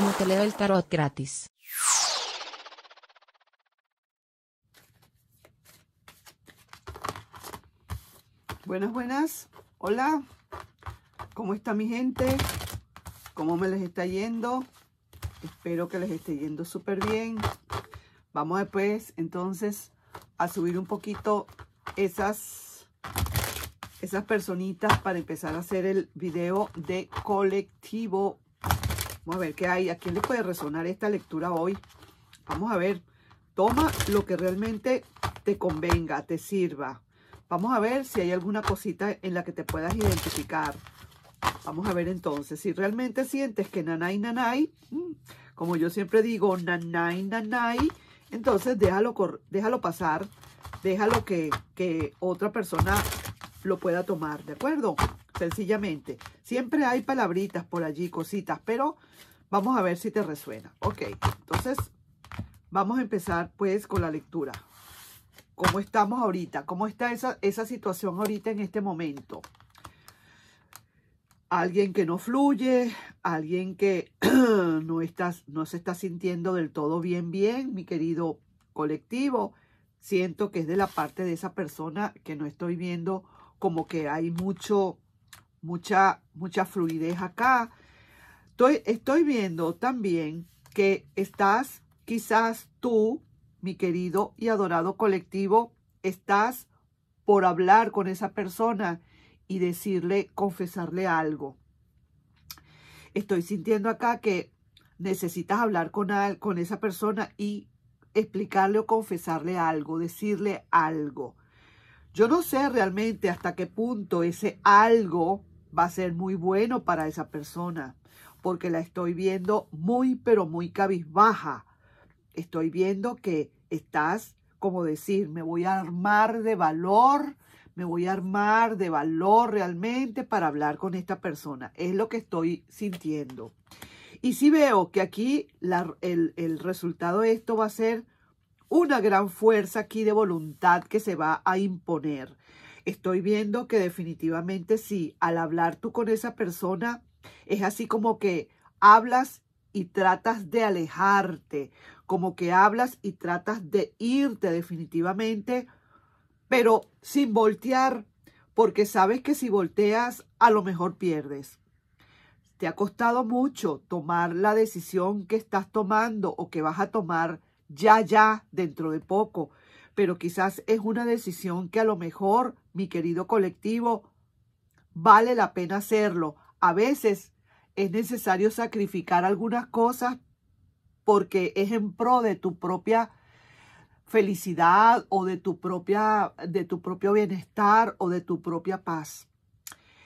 como te leo el tarot gratis. Buenas, buenas. Hola. ¿Cómo está mi gente? ¿Cómo me les está yendo? Espero que les esté yendo súper bien. Vamos después entonces a subir un poquito esas, esas personitas para empezar a hacer el video de colectivo Vamos a ver qué hay. ¿A quién le puede resonar esta lectura hoy? Vamos a ver. Toma lo que realmente te convenga, te sirva. Vamos a ver si hay alguna cosita en la que te puedas identificar. Vamos a ver entonces, si realmente sientes que nanay, nanay, mm, como yo siempre digo, nanay, nanay, entonces déjalo, déjalo pasar, déjalo que otra persona lo pueda tomar, ¿de acuerdo? sencillamente. Siempre hay palabritas por allí, cositas, pero vamos a ver si te resuena. Ok, entonces vamos a empezar pues con la lectura. ¿Cómo estamos ahorita? ¿Cómo está esa, situación ahorita en este momento? Alguien que no fluye, alguien que no, estás no se está sintiendo del todo bien, bien, mi querido colectivo. Siento que es de la parte de esa persona que no estoy viendo como que hay mucho mucha, mucha fluidez acá. Estoy, estoy viendo también que estás, quizás tú, mi querido y adorado colectivo, estás por hablar con esa persona y decirle, confesarle algo. Estoy sintiendo acá que necesitas hablar con, con esa persona y explicarle o confesarle algo, decirle algo. Yo no sé realmente hasta qué punto ese algo va a ser muy bueno para esa persona, porque la estoy viendo muy, pero muy cabizbaja. Estoy viendo que estás, como decir, me voy a armar de valor, me voy a armar de valor realmente para hablar con esta persona. Es lo que estoy sintiendo. Y si veo que aquí el, el resultado de esto va a ser una gran fuerza aquí de voluntad que se va a imponer estoy viendo que definitivamente sí, al hablar tú con esa persona, es así como que hablas y tratas de alejarte, como que hablas y tratas de irte definitivamente, pero sin voltear, porque sabes que si volteas a lo mejor pierdes. Te ha costado mucho tomar la decisión que estás tomando o que vas a tomar ya, ya, dentro de poco pero quizás es una decisión que a lo mejor, mi querido colectivo, vale la pena hacerlo. A veces es necesario sacrificar algunas cosas porque es en pro de tu propia felicidad o de tu propia de tu propio bienestar o de tu propia paz.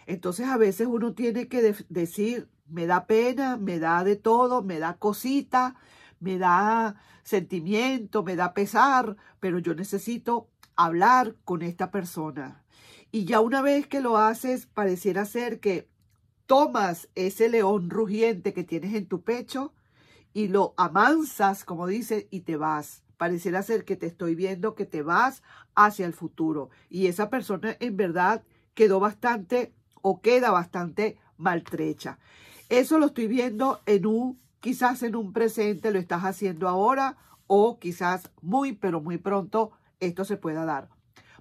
Entonces a veces uno tiene que decir, me da pena, me da de todo, me da cosita, me da sentimiento, me da pesar, pero yo necesito hablar con esta persona. Y ya una vez que lo haces, pareciera ser que tomas ese león rugiente que tienes en tu pecho y lo amansas, como dice, y te vas. Pareciera ser que te estoy viendo que te vas hacia el futuro. Y esa persona en verdad quedó bastante o queda bastante maltrecha. Eso lo estoy viendo en un Quizás en un presente lo estás haciendo ahora o quizás muy, pero muy pronto esto se pueda dar.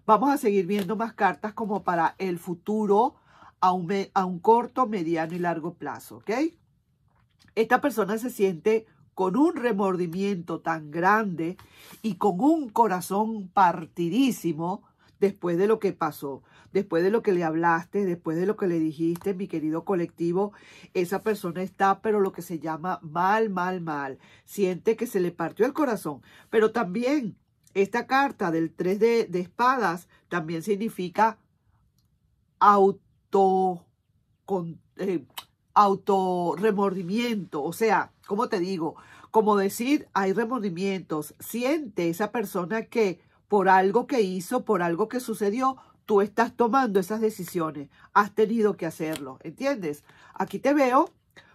Vamos a seguir viendo más cartas como para el futuro a un, corto, mediano y largo plazo, Esta persona se siente con un remordimiento tan grande y con un corazón partidísimo después de lo que pasó, después de lo que le hablaste, después de lo que le dijiste, mi querido colectivo, esa persona está, pero lo que se llama mal, mal, mal. Siente que se le partió el corazón, pero también esta carta del 3 de, espadas también significa auto, con, eh, autorremordimiento, o sea, ¿cómo te digo? Como decir, hay remordimientos, siente esa persona que por algo que hizo, por algo que sucedió, tú estás tomando esas decisiones. Has tenido que hacerlo, ¿entiendes? Aquí te veo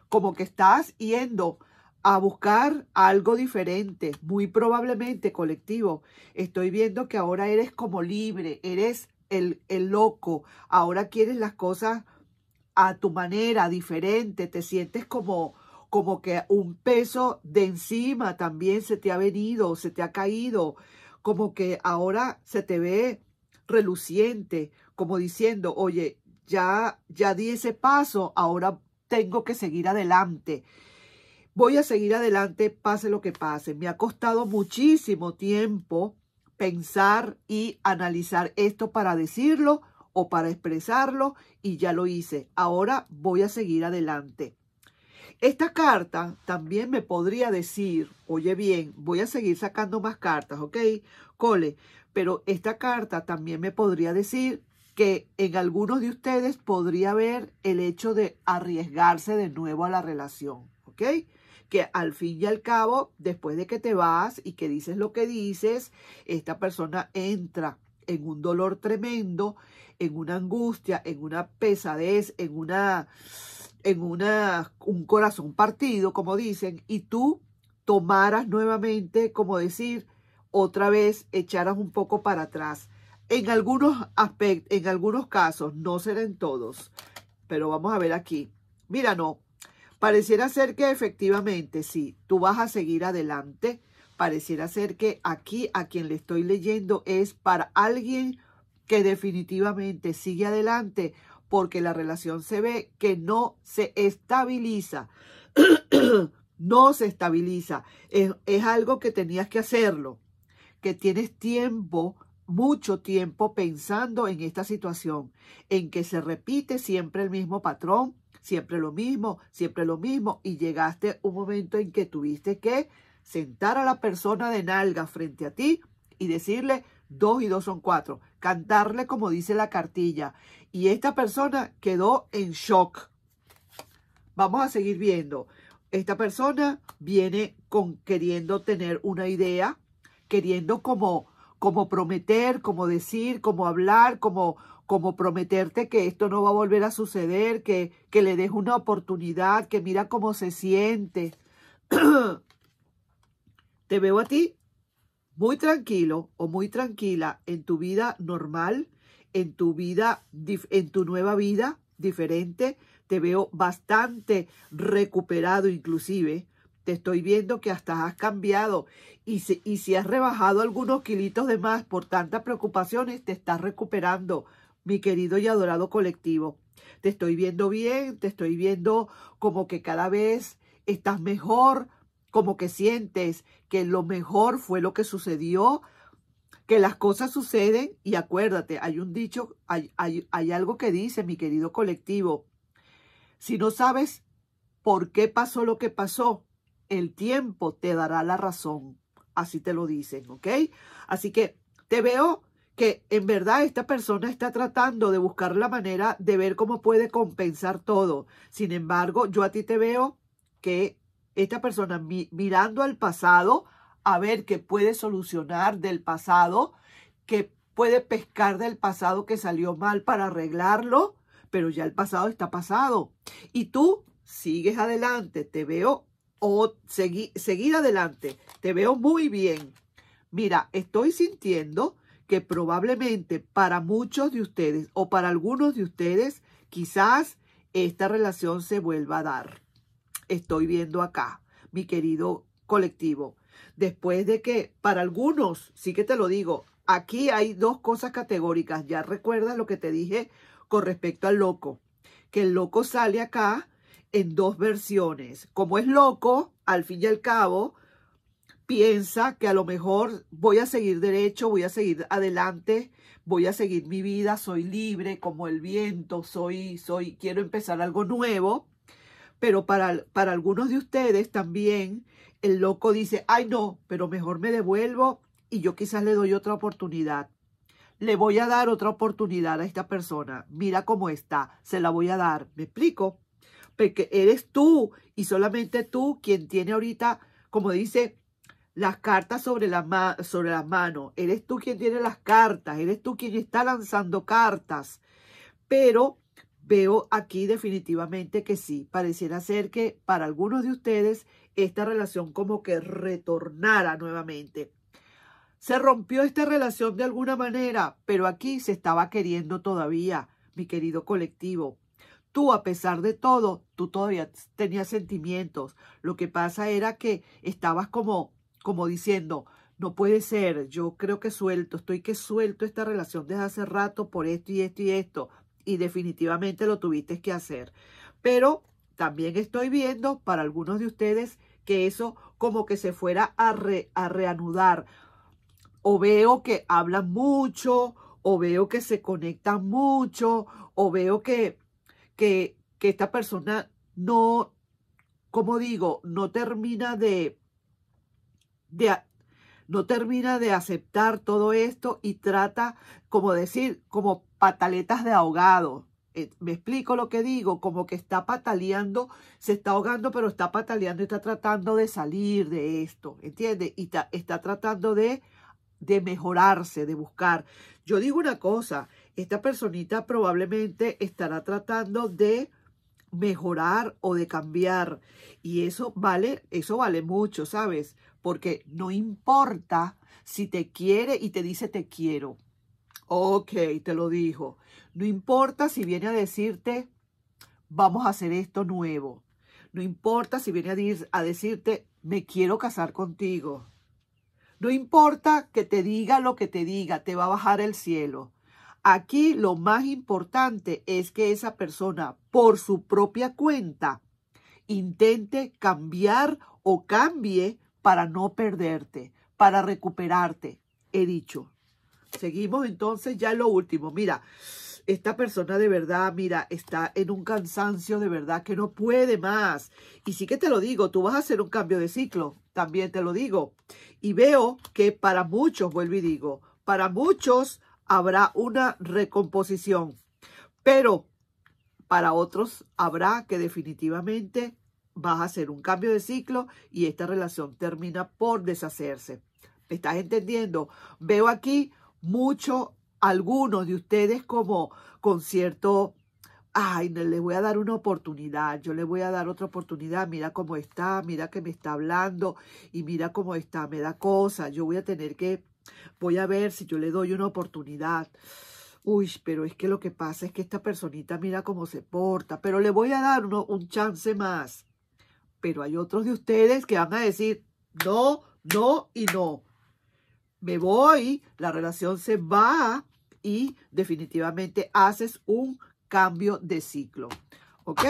como que estás yendo a buscar algo diferente, muy probablemente colectivo. Estoy viendo que ahora eres como libre, eres el, loco, ahora quieres las cosas a tu manera, diferente, te sientes como como que un peso de encima también se te ha venido, se te ha caído, como que ahora se te ve reluciente, como diciendo, oye, ya, ya di ese paso, ahora tengo que seguir adelante. Voy a seguir adelante, pase lo que pase. Me ha costado muchísimo tiempo pensar y analizar esto para decirlo o para expresarlo y ya lo hice. Ahora voy a seguir adelante. Esta carta también me podría decir, oye bien, voy a seguir sacando más cartas, ¿ok? Cole, pero esta carta también me podría decir que en algunos de ustedes podría haber el hecho de arriesgarse de nuevo a la relación, ¿ok? Que al fin y al cabo, después de que te vas y que dices lo que dices, esta persona entra en un dolor tremendo, en una angustia, en una pesadez, en una en una, un corazón partido, como dicen, y tú tomaras nuevamente, como decir, otra vez echaras un poco para atrás. En algunos aspectos, en algunos casos, no serán todos, pero vamos a ver aquí. Mira, no, pareciera ser que efectivamente, sí, tú vas a seguir adelante. Pareciera ser que aquí a quien le estoy leyendo es para alguien que definitivamente sigue adelante porque la relación se ve que no se estabiliza. no se estabiliza. Es, algo que tenías que hacerlo, que tienes tiempo, mucho tiempo pensando en esta situación, en que se repite siempre el mismo patrón, siempre lo mismo, siempre lo mismo, y llegaste un momento en que tuviste que sentar a la persona de nalga frente a ti y decirle, Dos y dos son cuatro. Cantarle como dice la cartilla. Y esta persona quedó en shock. Vamos a seguir viendo. Esta persona viene con queriendo tener una idea, queriendo como, como prometer, como decir, como hablar, como, como prometerte que esto no va a volver a suceder, que, que le des una oportunidad, que mira cómo se siente. Te veo a ti muy tranquilo o muy tranquila en tu vida normal, en tu vida, en tu nueva vida diferente. Te veo bastante recuperado inclusive. Te estoy viendo que hasta has cambiado y si, y si has rebajado algunos kilitos de más por tantas preocupaciones, te estás recuperando, mi querido y adorado colectivo. Te estoy viendo bien, te estoy viendo como que cada vez estás mejor, como que sientes que lo mejor fue lo que sucedió, que las cosas suceden y acuérdate, hay un dicho, hay, algo que dice mi querido colectivo, si no sabes por qué pasó lo que pasó, el tiempo te dará la razón, así te lo dicen, ¿ok? Así que te veo que en verdad esta persona está tratando de buscar la manera de ver cómo puede compensar todo. Sin embargo, yo a ti te veo que esta persona mirando al pasado a ver qué puede solucionar del pasado, qué puede pescar del pasado que salió mal para arreglarlo, pero ya el pasado está pasado. Y tú sigues adelante, te veo o seguir adelante, te veo muy bien. Mira, estoy sintiendo que probablemente para muchos de ustedes o para algunos de ustedes, quizás esta relación se vuelva a dar estoy viendo acá, mi querido colectivo. Después de que, para algunos, sí que te lo digo, aquí hay dos cosas categóricas. Ya recuerdas lo que te dije con respecto al loco, que el loco sale acá en dos versiones. Como es loco, al fin y al cabo, piensa que a lo mejor voy a seguir derecho, voy a seguir adelante, voy a seguir mi vida, soy libre como el viento, soy, soy, quiero empezar algo nuevo pero para, para algunos de ustedes también el loco dice, ay no, pero mejor me devuelvo y yo quizás le doy otra oportunidad. Le voy a dar otra oportunidad a esta persona. Mira cómo está, se la voy a dar. ¿Me explico? Porque eres tú y solamente tú quien tiene ahorita, como dice, las cartas sobre la, sobre la mano. Eres tú quien tiene las cartas, eres tú quien está lanzando cartas. Pero veo aquí definitivamente que sí. Pareciera ser que para algunos de ustedes esta relación como que retornara nuevamente. Se rompió esta relación de alguna manera, pero aquí se estaba queriendo todavía, mi querido colectivo. Tú, a pesar de todo, tú todavía tenías sentimientos. Lo que pasa era que estabas como, como diciendo, no puede ser, yo creo que suelto, estoy que suelto esta relación desde hace rato por esto y esto y esto y definitivamente lo tuviste que hacer. Pero también estoy viendo para algunos de ustedes que eso como que se fuera a, reanudar. O veo que hablan mucho, o veo que se conectan mucho, o veo que, que, que esta persona no, como digo, no termina de, de, no termina de aceptar todo esto y trata, como decir, como pataletas de ahogado. Eh, me explico lo que digo, como que está pataleando, se está ahogando, pero está pataleando y está tratando de salir de esto, ¿entiendes? Y está, está tratando de, de mejorarse, de buscar. Yo digo una cosa, esta personita probablemente estará tratando de mejorar o de cambiar. Y eso vale, eso vale mucho, ¿sabes? porque no importa si te quiere y te dice te quiero. Ok, te lo dijo. No importa si viene a decirte, vamos a hacer esto nuevo. No importa si viene a, a decirte, me quiero casar contigo. No importa que te diga lo que te diga, te va a bajar el cielo. Aquí lo más importante es que esa persona, por su propia cuenta, intente cambiar o cambie para no perderte, para recuperarte. He dicho. Seguimos entonces ya lo último. Mira, esta persona de verdad, mira, está en un cansancio de verdad que no puede más. Y sí que te lo digo, tú vas a hacer un cambio de ciclo, también te lo digo. Y veo que para muchos, vuelvo y digo, para muchos habrá una recomposición. Pero para otros habrá que definitivamente vas a hacer un cambio de ciclo y esta relación termina por deshacerse. ¿Me estás entendiendo? Veo aquí mucho, algunos de ustedes como con cierto, ay, le voy a dar una oportunidad, yo le voy a dar otra oportunidad, mira cómo está, mira que me está hablando y mira cómo está, me da cosa, yo voy a tener que, voy a ver si yo le doy una oportunidad. Uy, pero es que lo que pasa es que esta personita mira cómo se porta, pero le voy a dar un chance más. Pero hay otros de ustedes que van a decir no, no y no. Me voy, la relación se va y definitivamente haces un cambio de ciclo. ¿Ok?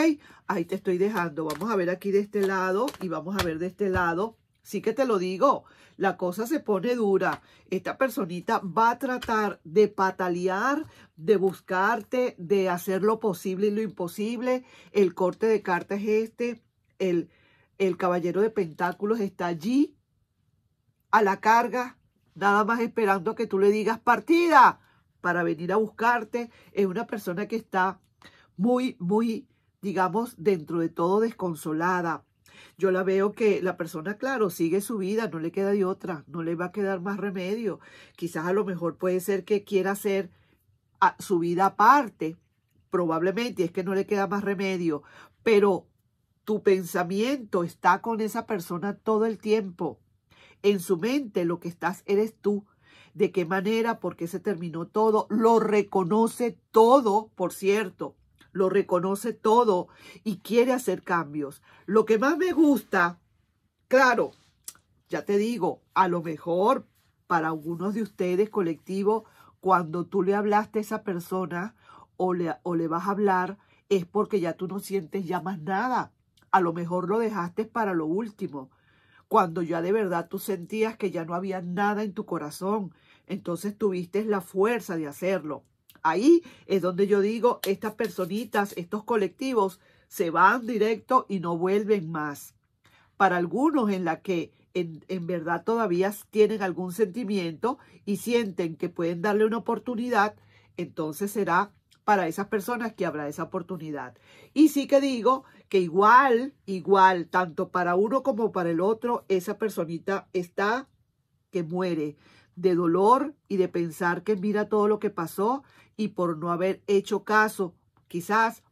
Ahí te estoy dejando. Vamos a ver aquí de este lado y vamos a ver de este lado. Sí que te lo digo, la cosa se pone dura. Esta personita va a tratar de patalear, de buscarte, de hacer lo posible y lo imposible. El corte de cartas es este. El, el caballero de pentáculos está allí a la carga, nada más esperando que tú le digas partida para venir a buscarte. Es una persona que está muy, muy, digamos, dentro de todo desconsolada. Yo la veo que la persona, claro, sigue su vida, no le queda de otra, no le va a quedar más remedio. Quizás a lo mejor puede ser que quiera hacer ah, su vida aparte, probablemente, y es que no le queda más remedio, pero tu pensamiento está con esa persona todo el tiempo. En su mente lo que estás eres tú. ¿De qué manera? ¿Por qué se terminó todo? Lo reconoce todo, por cierto. Lo reconoce todo y quiere hacer cambios. Lo que más me gusta, claro, ya te digo, a lo mejor para algunos de ustedes colectivo, cuando tú le hablaste a esa persona o le, o le vas a hablar, es porque ya tú no sientes ya más nada a lo mejor lo dejaste para lo último, cuando ya de verdad tú sentías que ya no había nada en tu corazón. Entonces tuviste la fuerza de hacerlo. Ahí es donde yo digo, estas personitas, estos colectivos, se van directo y no vuelven más. Para algunos en la que en, verdad todavía tienen algún sentimiento y sienten que pueden darle una oportunidad, entonces será para esas personas que habrá esa oportunidad. Y sí que digo que igual, igual, tanto para uno como para el otro, esa personita está que muere de dolor y de pensar que mira todo lo que pasó y por no haber hecho caso, quizás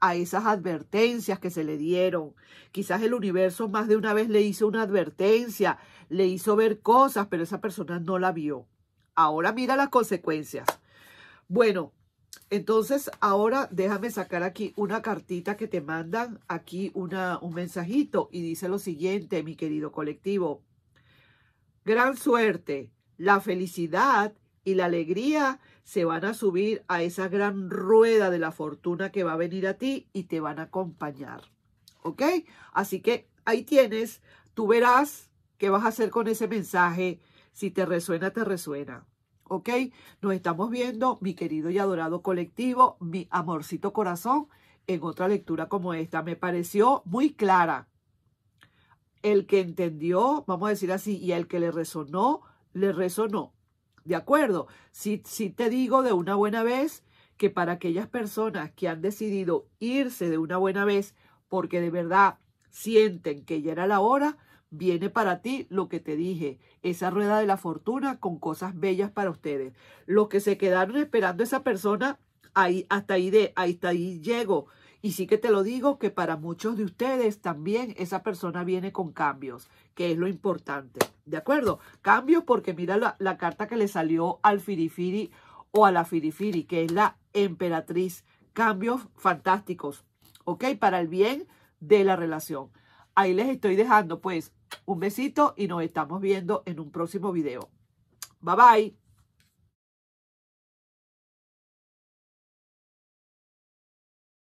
a esas advertencias que se le dieron. Quizás el universo más de una vez le hizo una advertencia, le hizo ver cosas, pero esa persona no la vio. Ahora mira las consecuencias. Bueno, entonces, ahora déjame sacar aquí una cartita que te mandan, aquí una, un mensajito y dice lo siguiente, mi querido colectivo. Gran suerte, la felicidad y la alegría se van a subir a esa gran rueda de la fortuna que va a venir a ti y te van a acompañar. ¿Ok? Así que ahí tienes, tú verás qué vas a hacer con ese mensaje. Si te resuena, te resuena. ¿ok? Nos estamos viendo, mi querido y adorado colectivo, mi amorcito corazón, en otra lectura como esta. Me pareció muy clara. El que entendió, vamos a decir así, y el que le resonó, le resonó. ¿De acuerdo? Si, si te digo de una buena vez que para aquellas personas que han decidido irse de una buena vez porque de verdad sienten que ya era la hora, Viene para ti lo que te dije, esa rueda de la fortuna con cosas bellas para ustedes. Los que se quedaron esperando esa persona, ahí, hasta ahí de, ahí hasta ahí llego. Y sí que te lo digo que para muchos de ustedes también esa persona viene con cambios, que es lo importante. ¿De acuerdo? Cambios porque mira la, la carta que le salió al Firifiri o a la Firifiri, que es la emperatriz. Cambios fantásticos, ¿ok? Para el bien de la relación. Ahí les estoy dejando pues un besito y nos estamos viendo en un próximo video. Bye bye.